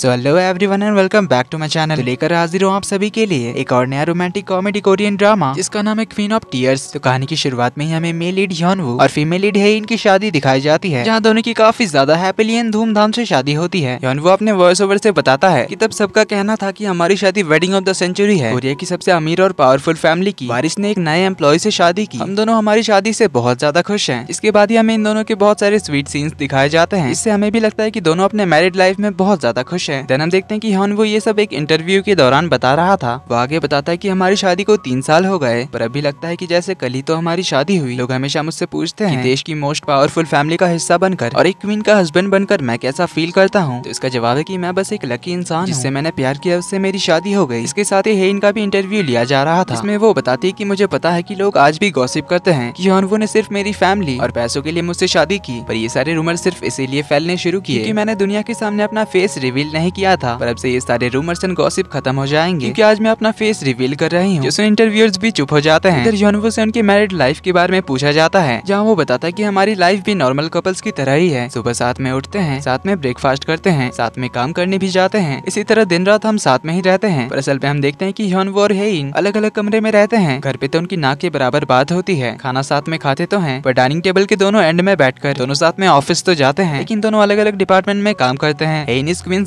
so hello everyone and welcome back to my channel लेकर हाजिर हूँ आप सभी के लिए एक और नया रोमांटिक कॉमेडी कोरियन ड्रामा जिसका नाम है क्वीन ऑफ टीयर्स तो कहानी की शुरुआत में ही हमें मेल लीड वो और फीमेल लीड है इनकी शादी दिखाई जाती है जहाँ दोनों की काफी ज्यादा हैप्पीली एंड धूमधाम से शादी होती है वो अपने वॉइस ओवर से बताता है की तब सबका कहना था की हमारी शादी वेडिंग ऑफ द सेंचुरी है कोरिया की सबसे अमीर और पावरफुल फैमिली की बारिश ने एक नए एम्प्लॉय से शादी की हम दोनों हमारी शादी से बहुत ज्यादा खुश है इसके बाद ही हमें इन दोनों के बहुत सारे स्वीट सीन्स दिखाए जाते हैं इससे हमें भी लगता है की दोनों अपने मैरिड लाइफ में बहुत ज्यादा खुश है देन हम देखते हैं कि हन वो ये सब एक इंटरव्यू के दौरान बता रहा था वो आगे बताता है की हमारी शादी को तीन साल हो गए पर अभी लगता है की जैसे कल ही तो हमारी शादी हुई लोग हमेशा मुझसे पूछते हैं देश की मोस्ट पावरफुल फैमिली का हिस्सा बनकर और एक क्वीन का हस्बैंड बनकर मैं कैसा फील करता हूँ तो इसका जवाब है की मैं बस एक लकी इंसान जिससे मैंने प्यार किया उससे मेरी शादी हो गई इसके साथ ही इनका भी इंटरव्यू लिया जा रहा था इसमें वो बताती है की मुझे पता है की लोग आज भी गॉसिप करते हैं की वो ने सिर्फ मेरी फैमिली और पैसों के लिए मुझसे शादी की पर ये सारे रूमर सिर्फ इसीलिए फैलने शुरू किए की मैंने दुनिया के सामने अपना फेस रिवील नहीं नहीं किया था पर अब से ये सारे रूमर्स एंड गॉसिप खत्म हो जाएंगे क्योंकि आज मैं अपना फेस रिवील कर रही हूँ जिसमें इंटरव्यूर्स भी चुप हो जाते हैं इधर जोनवो से उनकी मैरिड लाइफ के बारे में पूछा जाता है जहाँ वो बताता है की हमारी लाइफ भी नॉर्मल कपल्स की तरह ही है सुबह साथ में उठते हैं साथ में ब्रेकफास्ट करते हैं साथ में काम करने भी जाते हैं इसी तरह दिन रात हम साथ में ही रहते हैं पर असल में हम देखते हैं की योनवो और हेइन अलग अलग कमरे में रहते हैं घर पे तो उनकी नाक के बराबर बात होती है खाना साथ में खाते तो है पर डाइनिंग टेबल के दोनों एंड में बैठकर दोनों साथ में ऑफिस तो जाते हैं लेकिन दोनों अलग अलग डिपार्टमेंट में काम करते हैं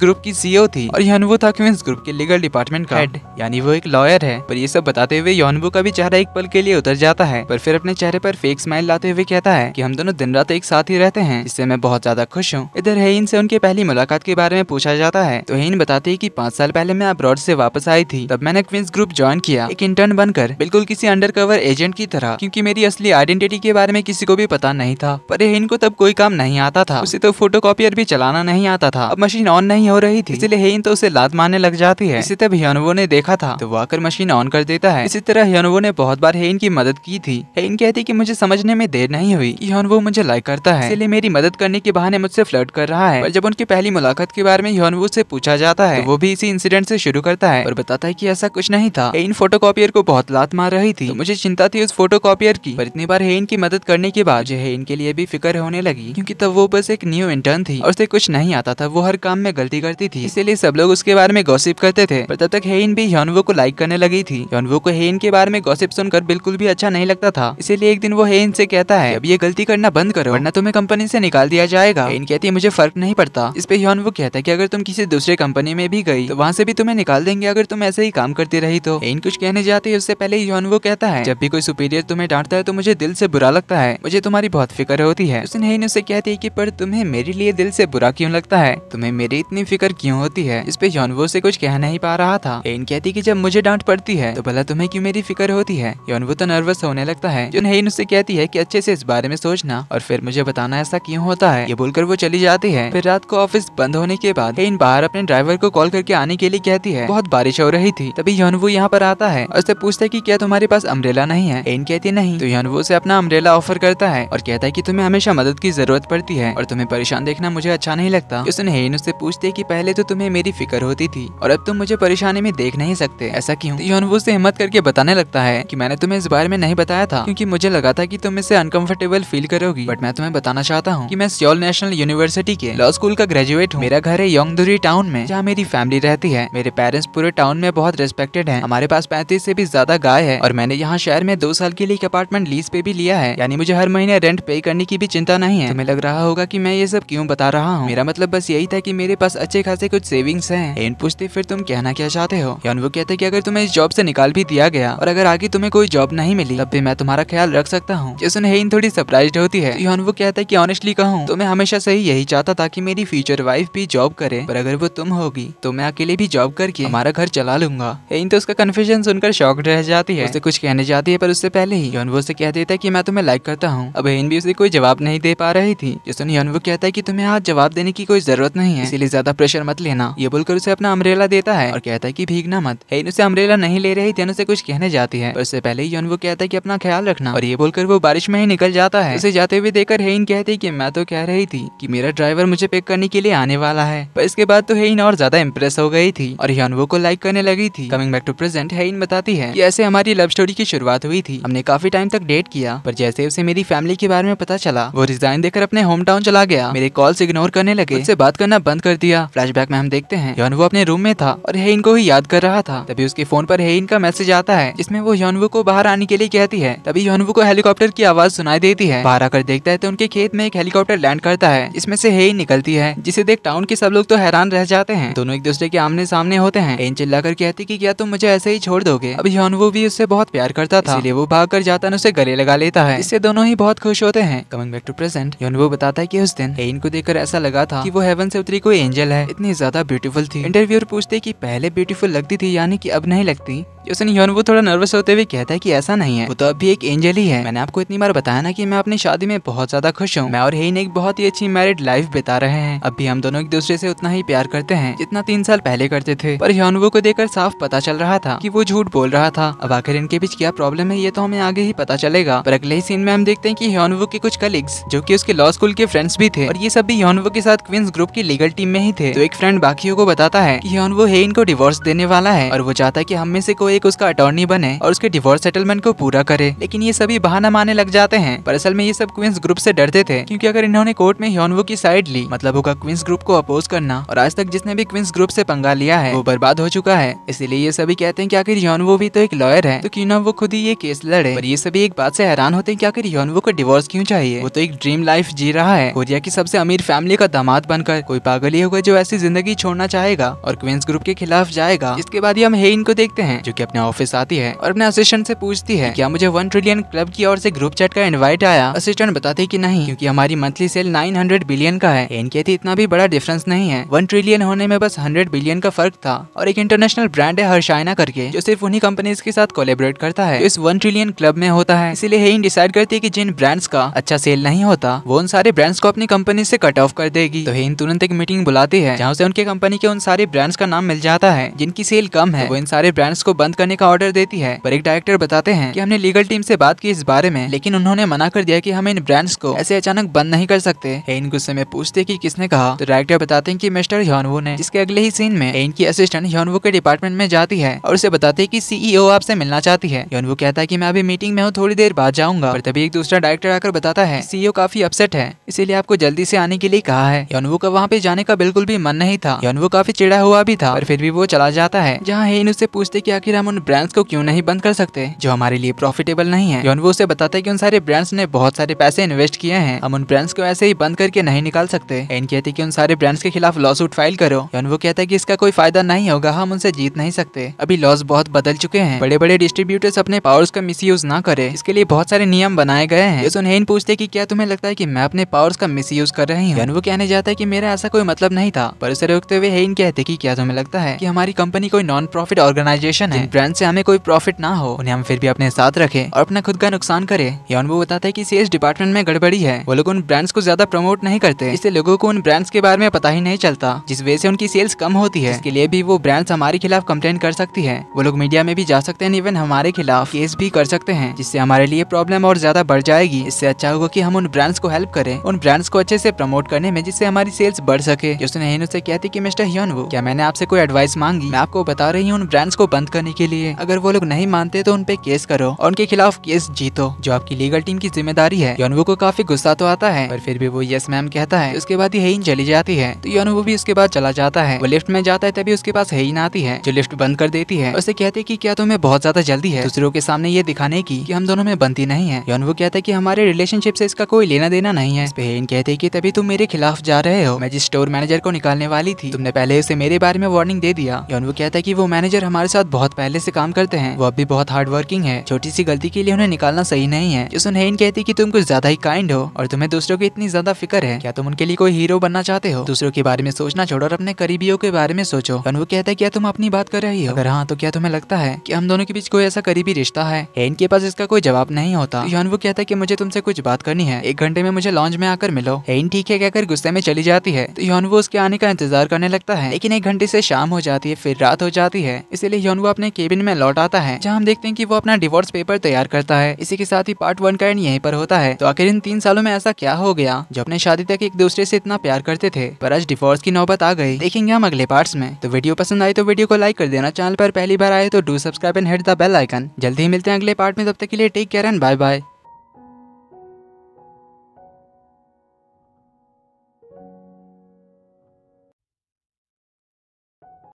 ग्रुप ग्रुप की सीईओ e थी और योनबू था क्विंस ग्रुप के लीगल डिपार्टमेंट का हेड यानी वो एक लॉयर है पर ये सब बताते हुए योनबू का भी चेहरा एक पल के लिए उतर जाता है पर फिर अपने चेहरे पर फेक स्माइल लाते हुए कहता है की हम दोनों दिन रात एक साथ ही रहते हैं इससे मैं बहुत ज्यादा खुश हूँ इधर हेन से उनके पहली मुलाकात के बारे में पूछा जाता है तो हेन बताती है की पाँच साल पहले मैं अब्रॉड ऐसी वापस आई थी तब मैंने क्विंस ग्रुप ज्वाइन किया एक इंटर्न बनकर बिल्कुल किसी अंडर एजेंट की तरह क्यूँकी मेरी असली आइडेंटिटी के बारे में किसी को भी पता नहीं था पर हेन को तब कोई काम नहीं आता था उसे तो फोटो भी चलाना नहीं आता था अब मशीन ऑन नहीं हो रही रही थी इसलिए हेन तो उसे लात मारने लग जाती है इसी तरह हियानवो ने देखा था तो वाकर मशीन ऑन कर देता है इसी तरह हियानवो ने बहुत बार हेन की मदद की थी हेन कहती की मुझे समझने में देर नहीं हुई हियानवो मुझे लाइक करता है इसलिए मेरी मदद करने के बहाने मुझसे फ्लर्ट कर रहा है और जब उनकी पहली मुलाकात के बारे में हियानवो से पूछा जाता है तो वो भी इसी इंसिडेंट से शुरू करता है और बताता है की ऐसा कुछ नहीं था हेन फोटो को बहुत लात मार रही थी तो मुझे चिंता थी उस फोटो की पर इतनी बार हेन की मदद करने के बाद मुझे हेन के लिए भी फिक्र होने लगी क्योंकि तब वो बस एक न्यू इंटर्न थी और उसे कुछ नहीं आता था वो हर काम में गलती करती करती थी इसीलिए सब लोग उसके बारे में गौसिप करते थे पर तब तक हेन भी योनवो को लाइक करने लगी थी योनवो को हेन के बारे में गौसिप सुनकर बिल्कुल भी अच्छा नहीं लगता था इसीलिए एक दिन वो हेन से कहता है अब ये गलती करना बंद करो वरना तुम्हें कंपनी से निकाल दिया जाएगा हेन कहती है मुझे फर्क नहीं पड़ता इस पे योनवो कहता है की अगर तुम किसी दूसरे कंपनी में भी गई तो वहाँ से भी तुम्हें निकाल देंगे अगर तुम ऐसे ही काम करती रही तो हेन कुछ कहने जाते है उससे पहले योनवो कहता है जब भी कोई सुपीरियर तुम्हें डांटता है तो मुझे दिल से बुरा लगता है मुझे तुम्हारी बहुत फिक्र होती है उसने हेन उसे कहती है की पर तुम्हें मेरे लिए दिल से बुरा क्यों लगता है तुम्हें मेरी इतनी फिक्र फिक्र क्यों होती है इस पे वो से कुछ कह नहीं पा रहा था एन कहती कि जब मुझे डांट पड़ती है तो भला तुम्हें क्यों मेरी फिक्र होती है वो तो नर्वस होने लगता है जो नहीं उससे कहती है कि अच्छे से इस बारे में सोचना और फिर मुझे बताना ऐसा क्यों होता है ये बोलकर वो चली जाती है फिर रात को ऑफिस बंद होने के बाद एन बाहर अपने ड्राइवर को कॉल करके आने के लिए कहती है बहुत बारिश हो रही थी तभी वो यहाँ पर आता है और उससे पूछता है की क्या तुम्हारे पास अम्ब्रेला नहीं है एन कहती नहीं तो वो से अपना अम्ब्रेला ऑफर करता है और कहता है की तुम्हें हमेशा मदद की जरूरत पड़ती है और तुम्हें परेशान देखना मुझे अच्छा नहीं लगता उसने हेन उससे पूछते की पहले तो तुम्हें मेरी फिक्र होती थी और अब तुम मुझे परेशानी में देख नहीं सकते ऐसा क्यों वो तो उसे हिम्मत करके बताने लगता है कि मैंने तुम्हें इस बारे में नहीं बताया था क्योंकि मुझे लगा था कि तुम इसे अनकंफर्टेबल फील करोगी बट मैं तुम्हें बताना चाहता हूँ कि मैं सियोल नेशनल यूनिवर्सिटी के लॉ स्कूल का ग्रेजुएट हूँ मेरा घर है योंगदुरी टाउन में जहाँ मेरी फैमिली रहती है मेरे पेरेंट्स पूरे टाउन में बहुत रेस्पेक्टेड है हमारे पास पैंतीस से भी ज्यादा गाय है और मैंने यहाँ शहर में दो साल के लिए एक अपार्टमेंट लीज पे भी लिया है यानी मुझे हर महीने रेंट पे करने की भी चिंता नहीं है तुम्हें लग रहा होगा की मैं ये सब क्यूँ बता रहा हूँ मेरा मतलब बस यही था की मेरे पास अच्छे अच्छे खासे कुछ सेविंग्स हैं एन पूछते फिर तुम कहना क्या चाहते हो यौन वो कहते कि अगर तुम्हें इस जॉब से निकाल भी दिया गया और अगर आगे तुम्हें कोई जॉब नहीं मिली तब भी मैं तुम्हारा ख्याल रख सकता हूँ जिसन हेन थोड़ी सरप्राइज होती है तो यौन वो कहता है की ऑनेस्टली कहूँ तो मैं हमेशा से ही यही चाहता था की मेरी फ्यूचर वाइफ भी जॉब करे पर अगर वो तुम होगी तो मैं अकेले भी जॉब करके हमारा घर चला लूंगा हेन तो उसका कन्फ्यूजन सुनकर शॉक रह जाती है उसे कुछ कहने जाती है पर उससे पहले ही यौन वो उसे कह देता है की मैं तुम्हें लाइक करता हूँ अब हेन भी उसे कोई जवाब नहीं दे पा रही थी जैसे यौन वो कहता है की तुम्हें आज जवाब देने की कोई जरूरत नहीं है इसलिए ज्यादा प्रेशर मत लेना ये बोलकर उसे अपना अमरेला देता है और कहता है की भीगना मत हेन उसे अम्ब्रेला नहीं ले रही थी उसे कुछ कहने जाती है उससे पहले ही वो कहता है की अपना ख्याल रखना और ये बोलकर वो बारिश में ही निकल जाता है उसे जाते हुए देखकर हेन कहती की मैं तो कह रही थी की मेरा ड्राइवर मुझे पिक करने के लिए आने वाला है पर इसके बाद तो हेन और ज्यादा इम्प्रेस हो गई थी और हियनवो को लाइक करने लगी थी कमिंग बैक टू प्रेजेंट हेन बताती है की ऐसे हमारी लव स्टोरी की शुरुआत हुई थी हमने काफी टाइम तक डेट किया पर जैसे उसे मेरी फैमिली के बारे में पता चला वो रिजाइन देकर अपने होम टाउन चला गया मेरे कॉल्स इग्नोर करने लगे उससे बात करना बंद कर दिया फ्लैशबैक में हम देखते हैं योनवो अपने रूम में था और हेइन को ही याद कर रहा था तभी उसके फोन पर हेइन का मैसेज आता है जिसमें वो योनवो को बाहर आने के लिए कहती है तभी योनवो को हेलीकॉप्टर की आवाज सुनाई देती है बाहर आकर देखता है तो उनके खेत में एक हेलीकॉप्टर लैंड करता है इसमें से हेइन निकलती है जिसे देख टाउन के सब लोग तो हैरान रह जाते हैं दोनों एक दूसरे के आमने सामने होते हैं हेइन चिल्लाकर कहती की क्या तुम मुझे ऐसे ही छोड़ दोगे अभी योनवो भी उससे बहुत प्यार करता था इसलिए वो भाग कर जाता उसे गले लगा लेता है इससे दोनों ही बहुत खुश होते हैं coming back to present Hyunwoo बताता है की उस दिन हेइन को देखकर ऐसा लगा था की वो हेवन से उतरी कोई एंजल है इतनी ज्यादा ब्यूटीफुल थी इंटरव्यूअर पूछते की पहले ब्यूटीफुल लगती थी यानी की अब नहीं लगती उसने योन वो थोड़ा नर्वस होते हुए कहता है की ऐसा नहीं है वो तो अब भी एक एंजल ही है मैंने आपको इतनी बार बताया ना की मैं अपनी शादी में बहुत ज्यादा खुश हूँ मैं और हेन एक बहुत ही अच्छी मैरिड लाइफ बिता रहे हैं अब भी हम दोनों एक दूसरे से उतना ही प्यार करते हैं जितना तीन साल पहले करते थे पर ह्योनवो को देखकर साफ पता चल रहा था कि वो झूठ बोल रहा था अब आखिर इनके बीच क्या प्रॉब्लम है ये तो हमें आगे ही पता चलेगा पर अगले ही सीन में हम देखते हैं कि ह्योनवो के कुछ कलीग्स जो कि उसके लॉ स्कूल के फ्रेंड्स भी थे और ये सब भी ह्योनवो के साथ क्वींस ग्रुप की लीगल टीम में ही थे तो एक फ्रेंड बाकी को बताता है की वो है इनको डिवोर्स देने वाला है और वो चाहता है की हमें से कोई एक उसका अटॉर्नी बने और उसके डिवोर्स सेटलमेंट को पूरा करे लेकिन ये सभी बहाना माने लग जाते हैं पर असल में ये सब क्वींस ग्रुप से डरते थे क्योंकि अगर इन्होंने कोर्ट में ह्योनवो की साइड ली मतलब होगा क्वींस ग्रुप को अपोज करना और आज तक जिसने भी क्वींस ग्रुप से पंगा लिया है वो बर्बाद हो चुका है इसीलिए ये सभी कहते हैं कि आखिर ह्योनवो भी तो एक लॉयर है तो क्यों ना वो खुद ही ये केस लड़े और ये सभी एक बात से हैरान होते हैं कि आखिर ह्योनवो को डिवोर्स क्यों चाहिए वो तो एक ड्रीम लाइफ जी रहा है कोरिया की सबसे अमीर फैमिली का दामाद बनकर कोई पागल ही होगा जो ऐसे सी जिंदगी छोड़ना चाहेगा और क्वींस ग्रुप के खिलाफ जाएगा इसके बाद ही हम हे को देखते हैं जो की अपने ऑफिस आती है और अपने असिस्टेंट से पूछती है क्या मुझे वन ट्रिलियन क्लब की ओर से ग्रुप चैट का इन्वाइट आया असिस्टेंट बताते की नहीं क्यूँकी हमारी मंथली सेल नाइन बिलियन का है हेन कहती इतना भी बड़ा डिफरेंस नहीं है वन ट्रिलियन होने में बस हंड्रेड बिलियन का फर्क था और एक इंटरनेशनल ब्रांड है हर्षाइना करके जो सिर्फ उन्हीं कंपनीज के साथ कोलेबोरेट करता है इस वन ट्रिलियन क्लब में होता है इसीलिए हेन डिसाइड करती है की जिन ब्रांड्स का अच्छा सेल नहीं होता वो उन सारे ब्रांड्स को अपनी कंपनी से कट ऑफ कर देगी तो हेन तुरंत एक मीटिंग बुलाती है है जहाँ से उनके कंपनी के उन सारे ब्रांड्स का नाम मिल जाता है जिनकी सेल कम है तो वो इन सारे ब्रांड्स को बंद करने का ऑर्डर देती है पर एक डायरेक्टर बताते हैं की हमने लीगल टीम ऐसी बात की इस बारे में लेकिन उन्होंने मना कर दिया की हम इन ब्रांड्स को ऐसे अचानक बंद नहीं कर सकते इन गुस्से में पूछते की किसने कहा तो डायरेक्टर बताते हैं की मिस्टर ह्योनवो ने जिसके अगले ही सीन में इनकी असिस्टेंट ह्योनवो के डिपार्टमेंट में जाती है और उसे बताते की सीई सीईओ आपसे मिलना चाहती है वो कहता है कि मैं अभी मीटिंग में हूँ थोड़ी देर बाद जाऊंगा और तभी एक दूसरा डायरेक्टर आकर बताता है सीईओ e काफी अपसेट है इसीलिए आपको जल्दी से आने के लिए कहा है योनवो का वहाँ पे जाने का बिल्कुल भी लिए मन नहीं था यौन वो काफी चिड़ा हुआ भी था और फिर भी वो चला जाता है जहाँ हेन उससे पूछते की आखिर हम उन ब्रांड्स को क्यूँ नहीं बंद कर सकते जो हमारे लिए प्रॉफिटेबल नहीं है यौन वो उसे बताता की उन सारे ब्रांड्स ने बहुत सारे पैसे इन्वेस्ट किए हैं हम उन ब्रांड्स को ऐसे ही बंद करके नहीं निकाल सकते हेन कहती की उन सारे ब्रांड्स के खिलाफ लॉस उठ फाइल करो यौन वो कहता है की इसका कोई फायदा नहीं होगा हम उनसे जीत नहीं सकते अभी लॉस बहुत बदल चुके हैं बड़े बड़े डिस्ट्रीब्यूटर्स अपने पावर्स का मिस यूज न करे इसके लिए बहुत सारे नियम बनाए गए हैं जैसे उन्हें पूछते की क्या तुम्हें लगता है की मैं अपने पावर्स का मिस यूज कर रही हूँ वो कहने जाता है कि मेरा ऐसा कोई मतलब नहीं था था उसे रोकते हुए हेन कहते कि क्या तुम्हें लगता है की हमारी कंपनी कोई नॉन प्रॉफिट ऑर्गेनाइजेशन है ब्रांड ऐसी हमें कोई प्रॉफिट ना हो उन्हें हम फिर भी अपने साथ रखे और अपना खुद का नुकसान करे वो बताता है की सेल्स डिपार्टमेंट में गड़बड़ी है वो लोग उन ब्रांड्स को ज्यादा प्रमोट नहीं करते इससे लोगों को उन ब्रांड्स के बारे में पता ही नहीं चलता जिस वजह से उनकी सेल्स कम होती है इसके लिए भी वो ब्रांड्स हमारे खिलाफ कंप्लेन कर सकती है वो लोग मीडिया में भी जा सकते हैं इवन हमारे खिलाफ केस भी कर सकते हैं जिससे हमारे लिए प्रॉब्लम और ज्यादा बढ़ जाएगी इससे अच्छा होगा की हम उन ब्रांड्स को हेल्प करें उन ब्रांड्स को अच्छे से प्रमोट करने में जिससे हमारी सेल्स बढ़ सके उसने शाहीन उसे कहती की मिस्टर ह्यून वो क्या मैंने आपसे कोई एडवाइस मांगी मैं आपको बता रही हूँ उन ब्रांड्स को बंद करने के लिए अगर वो लोग नहीं मानते तो उनपे केस करो और उनके खिलाफ केस जीतो जो आपकी लीगल टीम की जिम्मेदारी है योनवो को काफी गुस्सा तो आता है पर फिर भी वो यस मैम कहता है उसके बाद ही चली जाती है तो योनवो भी उसके बाद चला जाता है वो लिफ्ट में जाता है तभी उसके पास हेइन आती है जो लिफ्ट बंद कर देती है उसे कहती है की क्या तुम्हें बहुत ज्यादा जल्दी है दूसरों के सामने ये दिखाने की हम दोनों में बनती नहीं है योनवो कहता है की हमारे रिलेशनशिप ऐसी इसका कोई लेना देना नहीं है कहते की तभी तुम मेरे खिलाफ जा रहे हो मैं जिस स्टोर मैनेजर को निकाल निकालने वाली थी तुमने पहले उसे मेरे बारे में वार्निंग दे दिया यौन वो कहता है की वो मैनेजर हमारे साथ बहुत पहले से काम करते हैं वो अब भी बहुत हार्ड वर्किंग है छोटी सी गलती के लिए उन्हें निकालना सही नहीं है जो सुनहेन कहती की तुम कुछ ज्यादा ही काइंड हो और तुम्हें दूसरों की इतनी ज्यादा फिक्र है क्या तुम उनके लिए कोई हीरो बनना चाहते हो दूसरों के बारे में सोचना छोड़ो और अपने करीबियों के बारे में सोचो यौन वो कहता है क्या तुम अपनी बात कर रही हो अगर हाँ तो क्या तुम्हें लगता है की हम दोनों के बीच कोई ऐसा करीबी रिश्ता है हेन के पास इसका कोई जवाब नहीं होता यौन वो कहता है की मुझे तुमसे कुछ बात करनी है एक घंटे में मुझे लॉन्च में आकर मिलो हेन ठीक है कहकर गुस्से में चली जाती है तो यौन वो उसके आने का इंतजार करने लगता है लेकिन एक घंटे से शाम हो जाती है फिर रात हो जाती है इसीलिए योनवा अपने केबिन में लौट आता है जहाँ हम देखते हैं कि वो अपना डिवोर्स पेपर तैयार करता है इसी के साथ ही पार्ट वन का एंड यहीं पर होता है तो आखिर इन तीन सालों में ऐसा क्या हो गया जो अपने शादी तक एक दूसरे से इतना प्यार करते थे पर आज डिवोर्स की नौबत आ गई देखेंगे हम अगले पार्ट्स में तो वीडियो पसंद आई तो वीडियो को लाइक कर देना चैनल पर पहली बार आए तो do subscribe and hit the bell icon जल्दी ही मिलते हैं अगले पार्ट में तब तक के लिए take care and bye bye